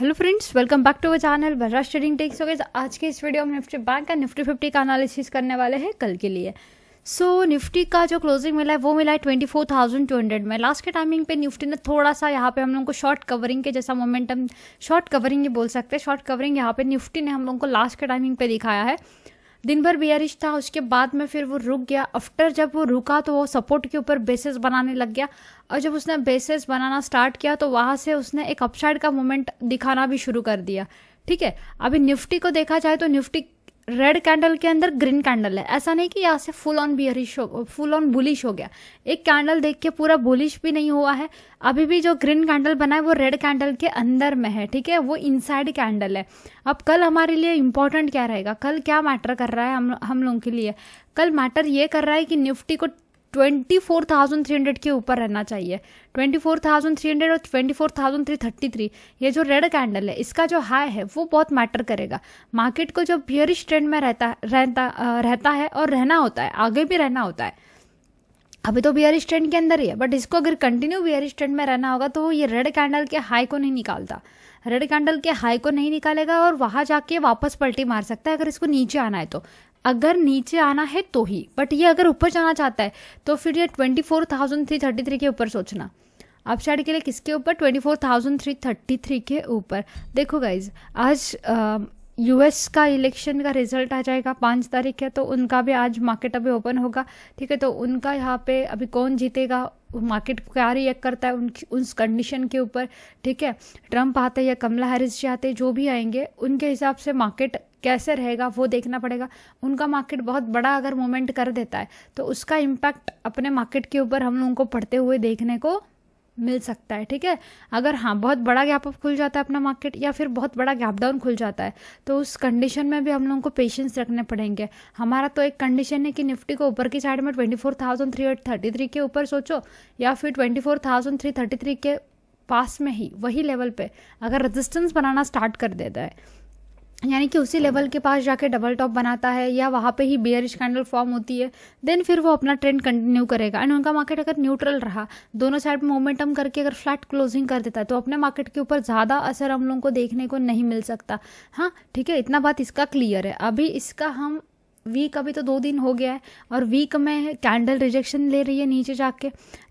Hello friends welcome back to our channel बर्रा trading टेक्स हो गए आज के इस वीडियो में निफ्टी बैंक का निफ्टी फिफ्टी का एनालिसिस करने वाले हैं कल के लिए सो so, निफ्टी का जो क्लोजिंग मिला है वो मिला है twenty four thousand two hundred में लास्ट के टाइमिंग पे निफ्टी ने थोड़ा सा यहाँ पे हम लोग को शॉर्ट कवरिंग के जैसा मोमेंटम शॉर्ट कवरिंग ही बोल सकते हैं शॉर्ट कवरिंग यहाँ पे निफ्टी ने हम लोग को लास्ट के टाइमिंग पे दिखाया है दिन भर बियरिश था उसके बाद में फिर वो रुक गया आफ्टर जब वो रुका तो वो सपोर्ट के ऊपर बेसिस बनाने लग गया और जब उसने बेसिस बनाना स्टार्ट किया तो वहाँ से उसने एक अपसाइड का मोमेंट दिखाना भी शुरू कर दिया ठीक है अभी निफ्टी को देखा जाए तो निफ्टी रेड कैंडल के अंदर ग्रीन कैंडल है ऐसा नहीं कि यहाँ से फुल ऑन बियरिश हो फुल ऑन बुलिश हो गया एक कैंडल देख के पूरा बुलिश भी नहीं हुआ है अभी भी जो ग्रीन कैंडल बना है वो रेड कैंडल के अंदर में है ठीक है वो इनसाइड कैंडल है अब कल हमारे लिए इम्पोर्टेंट क्या रहेगा कल क्या मैटर कर रहा है हम हम लोगों के लिए कल मैटर ये कर रहा है कि निफ्टी को twenty four thousand three hundred के ऊपर रहना चाहिए twenty four thousand three hundred और twenty four thousand three thirty three ये जो रेड कैंडल है इसका जो हाई है वो बहुत मैटर करेगा मार्केट को जो बियरिश ट्रेंड में रहता रहता रहता है और रहना होता है आगे भी रहना होता है अभी तो बियरिश ट्रेंड के अंदर ही है बट इसको अगर कंटिन्यू बियरिश ट्रेंड में रहना होगा तो ये रेड कैंडल के हाई को नहीं निकालता रेड कैंडल के हाई को नहीं निकालेगा और वहाँ जाके वापस पलटी मार सकता है अगर इसको नीचे आना है तो अगर नीचे आना है तो ही बट ये अगर ऊपर जाना चाहता है तो फिर ये twenty four thousand three thirty three के ऊपर सोचना अपसाइड के लिए किसके ऊपर twenty four thousand three thirty three के ऊपर देखो गाइज आज यूएस का इलेक्शन का रिजल्ट आ जाएगा पाँच तारीख है तो उनका भी आज मार्केट अभी ओपन होगा ठीक है तो उनका यहाँ पे अभी कौन जीतेगा मार्केट क्या रिएक्ट करता है उनकी उस कंडीशन के ऊपर ठीक है ट्रंप आते या कमला हैरिस जी आते जो भी आएंगे उनके हिसाब से मार्केट कैसे रहेगा वो देखना पड़ेगा उनका मार्केट बहुत बड़ा अगर मूवमेंट कर देता है तो उसका इम्पैक्ट अपने मार्केट के ऊपर हम लोगों को पढ़ते हुए देखने को मिल सकता है ठीक है अगर हाँ बहुत बड़ा गैप अप खुल जाता है अपना मार्केट या फिर बहुत बड़ा गैप डाउन खुल जाता है तो उस कंडीशन में भी हम लोगों को पेशेंस रखने पड़ेंगे हमारा तो एक कंडीशन है कि निफ्टी को ऊपर की साइड में twenty four thousand three thirty three के ऊपर सोचो या फिर twenty four thousand three thirty three के पास में ही वही लेवल पे अगर रेजिस्टेंस बनाना स्टार्ट कर देता है यानी कि उसी लेवल के पास जाके डबल टॉप बनाता है या वहाँ पे ही बियरिश स्कैंडल फॉर्म होती है देन फिर वो अपना ट्रेंड कंटिन्यू करेगा एंड उनका मार्केट अगर न्यूट्रल रहा दोनों साइड में मोमेंटम करके अगर फ्लैट क्लोजिंग कर देता है तो अपने मार्केट के ऊपर ज़्यादा असर हम लोगों को देखने को नहीं मिल सकता हाँ ठीक है इतना बात इसका क्लियर है अभी इसका हम वीक अभी तो दो दिन हो गया है और वीक में कैंडल रिजेक्शन ले रही है नीचे जाके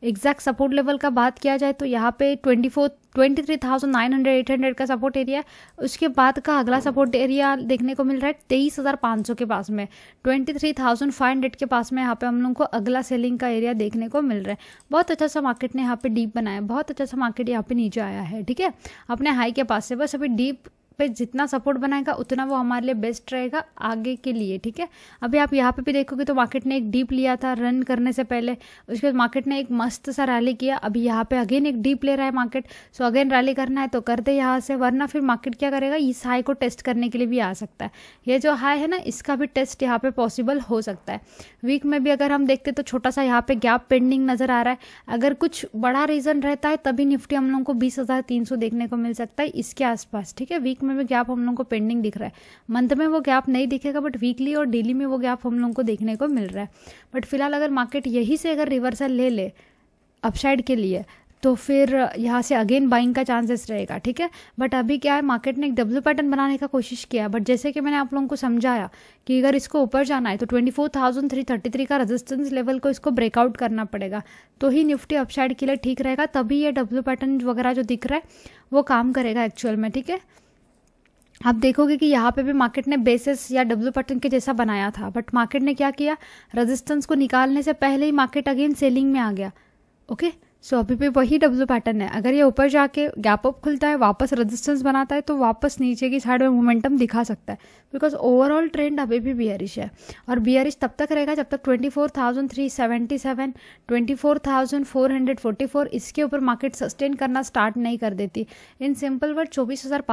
एग्जैक्ट सपोर्ट लेवल का बात किया जाए तो यहाँ पे twenty four twenty three thousand nine hundred eight hundred का सपोर्ट एरिया उसके बाद का अगला सपोर्ट एरिया देखने को मिल रहा है तेईस हज़ार पाँच सौ के पास में twenty three thousand five hundred के पास में यहाँ पे हम लोग को अगला सेलिंग का एरिया देखने को मिल रहा है बहुत अच्छा सा मार्केट ने यहाँ पे डीप बनाया बहुत अच्छा सा मार्केट यहाँ पे नीचे आया है ठीक है अपने हाई के पास से बस अभी डीप पे जितना सपोर्ट बनाएगा उतना वो हमारे लिए बेस्ट रहेगा आगे के लिए ठीक है अभी आप यहाँ पे भी देखोगे तो मार्केट ने एक डीप लिया था रन करने से पहले उसके बाद मार्केट ने एक मस्त सा रैली किया अभी यहाँ पे अगेन एक डीप ले रहा है मार्केट सो अगेन रैली करना है तो कर दे यहाँ से वरना फिर मार्केट क्या करेगा इस हाई को टेस्ट करने के लिए भी आ सकता है ये जो हाई है ना इसका भी टेस्ट यहाँ पे पॉसिबल हो सकता है वीक में भी अगर हम देखते तो छोटा सा यहाँ पे गैप पेंडिंग नजर आ रहा है अगर कुछ बड़ा रीजन रहता है तभी निफ्टी हम लोगों को बीस देखने को मिल सकता है इसके आसपास ठीक है वीक में भी गैप हम लोग को पेंडिंग दिख रहा है मंथ में वो गैप नहीं दिखेगा बट वीकली और डेली में वो गैप हम लोग को देखने को मिल रहा है बट फिलहाल अगर मार्केट यही से अगर रिवर्सल ले ले अपसाइड के लिए तो फिर यहाँ से अगेन बाइंग का चांसेस रहेगा ठीक है बट अभी क्या है मार्केट ने एक डब्ल्यू पैटर्न बनाने का कोशिश किया बट जैसे कि मैंने आप लोगों को समझाया कि अगर इसको ऊपर जाना है तो twenty four thousand three thirty three का रेजिस्टेंस लेवल को इसको ब्रेकआउट करना पड़ेगा तो ही निफ्टी अपसाइड के लिए ठीक रहेगा तभी ये डब्ल्यू पैटर्न वगैरह जो दिख रहा है वो काम करेगा एक्चुअल में ठीक है आप देखोगे कि यहाँ पे भी मार्केट ने बेसिस या डब्ल्यू पैटर्न के जैसा बनाया था बट मार्केट ने क्या किया रेजिस्टेंस को निकालने से पहले ही मार्केट अगेन सेलिंग में आ गया ओके सो so, अभी भी वही डब्ल्यू पैटर्न है अगर ये ऊपर जाके गैप अप खुलता है वापस रेजिस्टेंस बनाता है तो वापस नीचे की साइड में मोमेंटम दिखा सकता है बिकॉज ओवरऑल ट्रेंड अभी भी बियरिश है और बियरिश तब तक रहेगा जब तक 24,377, 24,444 इसके ऊपर मार्केट सस्टेन करना स्टार्ट नहीं कर देती इन सिंपल वर्ड चौबीस हज़ार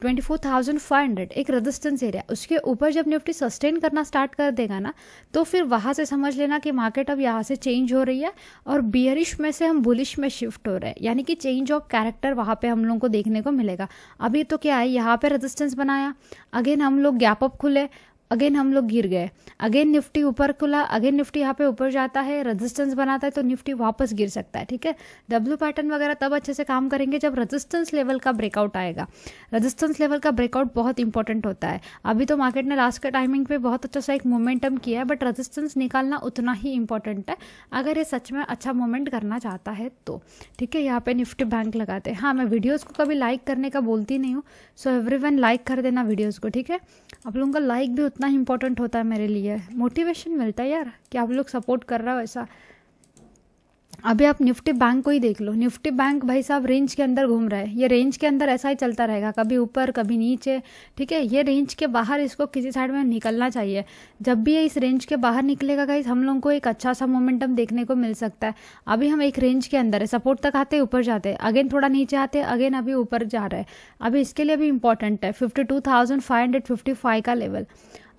ट्वेंटी एक रेजिस्टेंस एरिया उसके ऊपर जब निफ्टी सस्टेन करना स्टार्ट कर देगा ना तो फिर वहाँ से समझ लेना कि मार्केट अब यहाँ से चेंज हो रही है और बियरिश में से हम बुलिश में शिफ्ट हो रहे हैं यानी कि चेंज ऑफ कैरेक्टर वहाँ पे हम लोगों को देखने को मिलेगा अभी तो क्या है यहाँ पे रेजिस्टेंस बनाया अगेन हम लोग गैप अप खुले अगेन हम लोग गिर गए अगेन निफ्टी ऊपर खुला अगेन निफ्टी यहाँ पे ऊपर जाता है रेजिस्टेंस बनाता है तो निफ्टी वापस गिर सकता है ठीक है डब्ल्यू पैटर्न वगैरह तब अच्छे से काम करेंगे जब रेजिस्टेंस लेवल का ब्रेकआउट आएगा रेजिस्टेंस लेवल का ब्रेकआउट बहुत इंपॉर्टेंट होता है अभी तो मार्केट ने लास्ट के टाइमिंग पे बहुत अच्छा सा एक मोमेंटम किया है बट रजिस्टेंस निकालना उतना ही इंपॉर्टेंट है अगर ये सच में अच्छा मोमेंट करना चाहता है तो ठीक है यहाँ पे निफ्टी बैंक लगाते हैं हाँ मैं वीडियोज़ को कभी लाइक करने का बोलती नहीं हूँ सो एवरी लाइक कर देना वीडियोज़ को ठीक है आप लोगों का लाइक भी उतना कितना इम्पोर्टेंट होता है मेरे लिए मोटिवेशन मिलता है यार कि आप लोग सपोर्ट कर रहा हो ऐसा अभी आप निफ्टी बैंक को ही देख लो निफ्टी बैंक भाई साहब रेंज के अंदर घूम रहा है ये रेंज के अंदर ऐसा ही चलता रहेगा कभी ऊपर कभी नीचे ठीक है ये रेंज के बाहर इसको किसी साइड में निकलना चाहिए जब भी ये इस रेंज के बाहर निकलेगा गाइज हम लोगों को एक अच्छा सा मोमेंटम देखने को मिल सकता है अभी हम एक रेंज के अंदर है सपोर्ट तक आते ऊपर जाते हैं अगेन थोड़ा नीचे आते अगेन अभी ऊपर जा रहे हैं अभी इसके लिए भी इंपॉर्टेंट है फिफ्टी का लेवल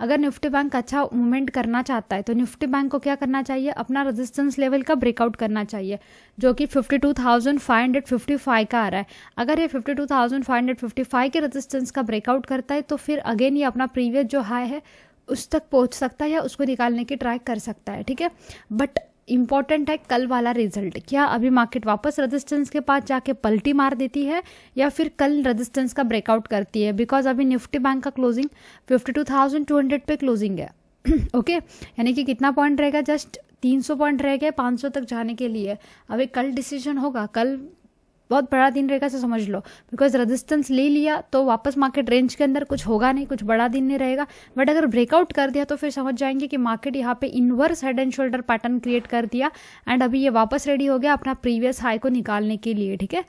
अगर निफ्टी बैंक अच्छा मूवमेंट करना चाहता है तो निफ्टी बैंक को क्या करना चाहिए अपना रेजिस्टेंस लेवल का ब्रेकआउट करना चाहिए जो कि 52,555 का आ रहा है अगर ये 52,555 के रेजिस्टेंस का ब्रेकआउट करता है तो फिर अगेन ये अपना प्रीवियस जो हाई है उस तक पहुंच सकता है या उसको निकालने की ट्राई कर सकता है ठीक है बट इम्पॉर्टेंट है कल वाला रिजल्ट क्या अभी मार्केट वापस रेजिस्टेंस के पास जाके पलटी मार देती है या फिर कल रेजिस्टेंस का ब्रेकआउट करती है बिकॉज अभी निफ्टी बैंक का closing fifty two thousand two hundred पे क्लोजिंग है ओके okay? यानी कि कितना पॉइंट रहेगा जस्ट तीन सौ पॉइंट रह गए पाँच सौ तक जाने के लिए अभी कल डिसीजन होगा कल बहुत बड़ा दिन रहेगा से समझ लो बिकॉज रेजिस्टेंस ले लिया तो वापस मार्केट रेंज के अंदर कुछ होगा नहीं कुछ बड़ा दिन नहीं रहेगा बट अगर ब्रेकआउट कर दिया तो फिर समझ जाएंगे कि मार्केट यहाँ पे inverse head and shoulder pattern create कर दिया एंड अभी ये वापस रेडी हो गया अपना प्रीवियस हाई को निकालने के लिए ठीक है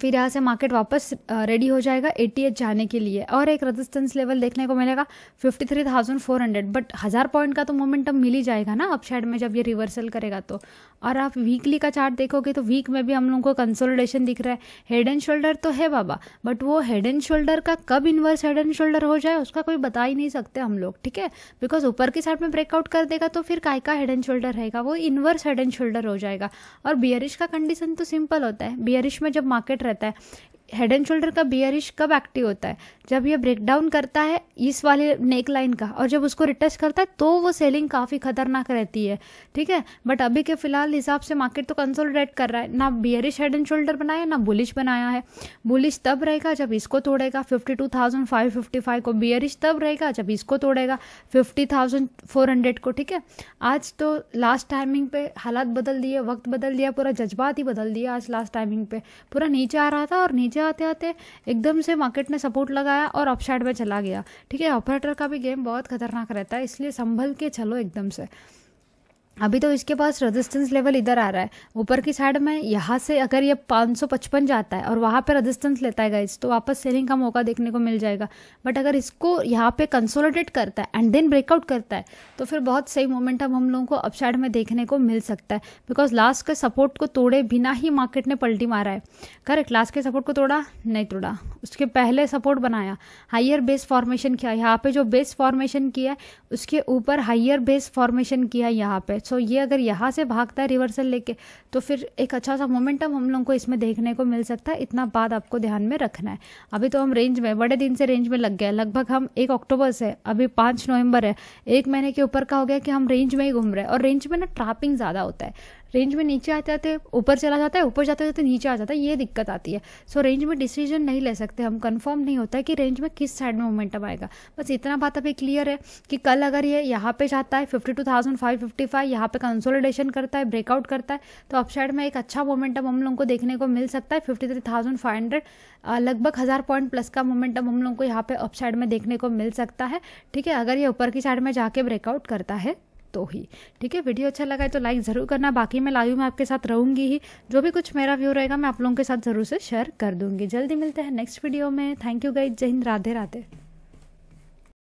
फिर यहाँ से मार्केट वापस रेडी हो जाएगा 88 जाने के लिए और एक रेजिस्टेंस लेवल देखने को मिलेगा 53,400 बट हज़ार पॉइंट का तो मोमेंटम मिल ही जाएगा ना अप में जब ये रिवर्सल करेगा तो और आप वीकली का चार्ट देखोगे तो वीक में भी हम लोगों को कंसोलिडेशन दिख रहा है हेड एंड शोल्डर तो है बाबा बट वो हेड एंड शोल्डर का कब इन्वर्स हेड एंड शोल्डर हो जाए उसका कोई बता ही नहीं सकते हम लोग ठीक है बिकॉज ऊपर की साइड में ब्रेकआउट कर देगा तो फिर काय का हेड एंड शोल्डर रहेगा वो इन्वर्स हेड एंड शोल्डर हो जाएगा और बियरिश का कंडीशन तो सिंपल होता है बियरिश में जब मार्केट रहता है हेड एंड शोल्डर का बियरिश कब एक्टिव होता है जब ये ब्रेक डाउन करता है इस वाले नेक लाइन का और जब उसको रिटच करता है तो वो सेलिंग काफ़ी खतरनाक रहती है ठीक है बट अभी के फिलहाल हिसाब से मार्केट तो कंसोलिडेट कर रहा है ना बियरिश हेड एंड शोल्डर बनाया ना बुलिश बनाया है बुलिश तब रहेगा जब इसको तोड़ेगा fifty two thousand five fifty five को बियरिश तब रहेगा जब इसको तोड़ेगा फिफ्टी थाउजेंड फोर हंड्रेड को ठीक है आज तो लास्ट टाइमिंग पे हालात बदल दिए वक्त बदल दिया पूरा जज्बात ही बदल दिया आज लास्ट टाइमिंग पे पूरा नीचे आ रहा था और नीचे आते आते एकदम से मार्केट ने सपोर्ट लगाया और अपसाइड में चला गया ठीक है ऑपरेटर का भी गेम बहुत खतरनाक रहता है इसलिए संभल के चलो एकदम से अभी तो इसके पास रेजिस्टेंस लेवल इधर आ रहा है ऊपर की साइड में यहाँ से अगर ये 555 जाता है और वहाँ पर रेजिस्टेंस लेता है गाइज तो वापस सेलिंग का मौका देखने को मिल जाएगा बट अगर इसको यहाँ पे कंसोलिडेट करता है एंड देन ब्रेकआउट करता है तो फिर बहुत सही मोमेंटम हम लोगों को अपसाइड में देखने को मिल सकता है बिकॉज लास्ट के सपोर्ट को तोड़े बिना ही मार्केट ने पलटी मारा है करेक्ट लास्ट के सपोर्ट को तोड़ा नहीं तोड़ा उसके पहले सपोर्ट बनाया हाइयर बेस फॉर्मेशन किया यहाँ पे जो बेस फॉर्मेशन किया उसके ऊपर हाइयर बेस फॉर्मेशन किया यहाँ पे सो ये अगर यहाँ से भागता है रिवर्सल लेके तो फिर एक अच्छा सा मोमेंटम हम लोगों को इसमें देखने को मिल सकता है इतना बात आपको ध्यान में रखना है अभी तो हम रेंज में बड़े दिन से रेंज में लग गए लगभग हम एक अक्टूबर से अभी पाँच नवंबर है एक महीने के ऊपर का हो गया कि हम रेंज में ही घूम रहे हैं और रेंज में ना ट्रैपिंग ज़्यादा होता है रेंज में नीचे आते आते ऊपर चला जाता है ऊपर जाते जाते नीचे आ जाता है ये दिक्कत आती है सो so, रेंज में डिसीजन नहीं ले सकते हम कंफर्म नहीं होता है कि रेंज में किस साइड में मोमेंटम आएगा बस इतना बात अभी क्लियर है कि कल अगर ये यहाँ पे जाता है fifty two thousand five fifty five यहाँ पे कंसोलिडेशन करता है ब्रेकआउट करता है तो अप साइड में एक अच्छा मोमेंटम हम लोग को देखने को मिल सकता है fifty three thousand five hundred लगभग हज़ार पॉइंट प्लस का मोमेंटम हम लोग को यहाँ पे अप साइड में देखने को मिल सकता है ठीक है अगर ये ऊपर की साइड में जाके ब्रेकआउट करता है तो ही ठीक है वीडियो अच्छा लगा है तो लाइक ज़रूर करना बाकी मैं लाइव में आपके साथ रहूँगी ही जो भी कुछ मेरा व्यू रहेगा मैं आप लोगों के साथ ज़रूर से शेयर कर दूँगी जल्दी मिलते हैं नेक्स्ट वीडियो में थैंक यू गाइज जय हिंद राधे राधे